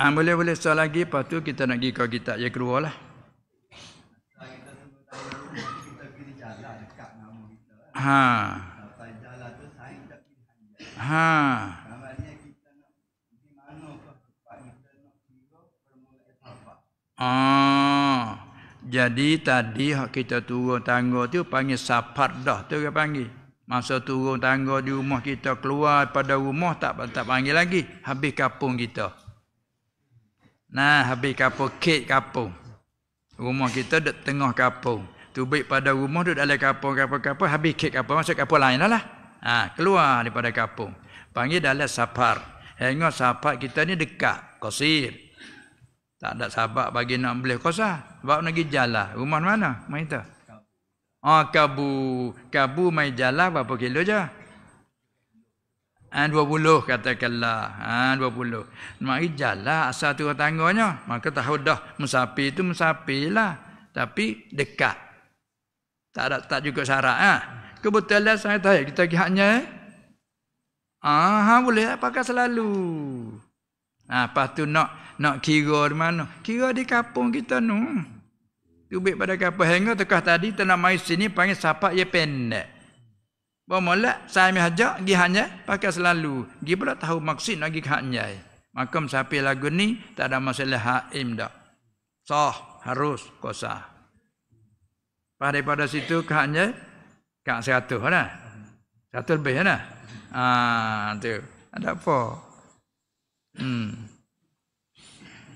Ha, boleh boleh soal lagi lepas tu kita nak pergi kau kita ya keluarlah. Ha. Ha. Ah. Jadi tadi hak kita turun tangga tu panggil sapat dah tu dia panggil. Masa turun tangga di rumah kita keluar pada rumah tak tak panggil lagi. Habis kapung kita. Nah, habis kapung, kek kapung. Rumah kita dekat tengah kapung. Tubik pada rumah duduk dalam kapung, kapung, kapung. Habis kek kapung, masuk kapung lain lah, lah. Ha, keluar daripada kapung. Panggil dalam sabar. Hengok sapar kita ni dekat. Kosir. Tak ada sahabat bagi nak beli kosa. Lah. Sebab nak pergi jalan. Rumah mana? Mereka. Oh, ah, kabu. Kabu main jalan berapa kilo je? Ha, dua puluh katakanlah. Ha, dua puluh. Mari jalan asal tu tangganya. Maka tahu dah musafir itu musafirlah. Tapi dekat. Tak ada tak cukup syarat. Ha? Kebetulan lah saya tahu kita pergi haknya. Ah, ha, boleh lah pakai selalu. Ha, lepas tu nak nak kira di mana. Kira di kapung kita ni. Tubik pada kapal. Hingga tekah tadi, kita nak main sini, panggil sapak ia pendek. Bermula saya mi hajak gi hanya pakai selalu. Gi pula tahu maksud nak gi hanya. Makam sapi lagu ni tak ada masalah haim dak. Sah harus kuasa. Daripada situ ke hanya ke satu lah. Ha? Satu lebih lah. Ha, tu. Ada apa? Hmm.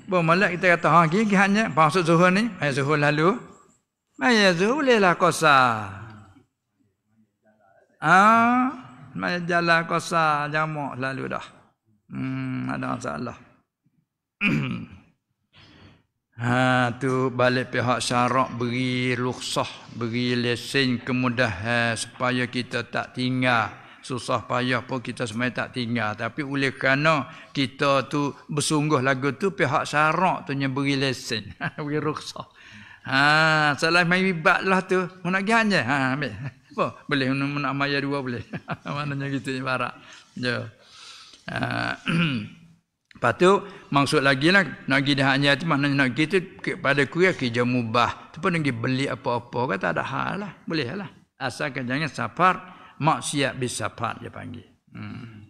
Bermula kita kata, ha, gigi hanya. Maksud zuhur ni, maya zuhur lalu. Maya zuhur bolehlah kosar. Ah, mai jalan kosa jamak lalu dah. Hmm, ada masalah. ha tu balik pihak syarak beri rukhsah, beri lesen kemudahan eh, supaya kita tak tinggal susah payah pun kita semai tak tinggal tapi oleh kerana kita tu bersungguh lagu tu pihak syarak tu nya beri lesen beri rukhsah ha selain main ibadah tu nak gian je ha ambil apa boleh nak maya dua boleh mana mananya gitu para ya patu maksud lagi lah nak gi dah hanya tu mananya nak gitu pada ku ya ke jamubah tu pun nak beli apa-apa ke tak ada hal lah boleh lah asalkan jangan safar maksiat bisafar dia panggil hmm.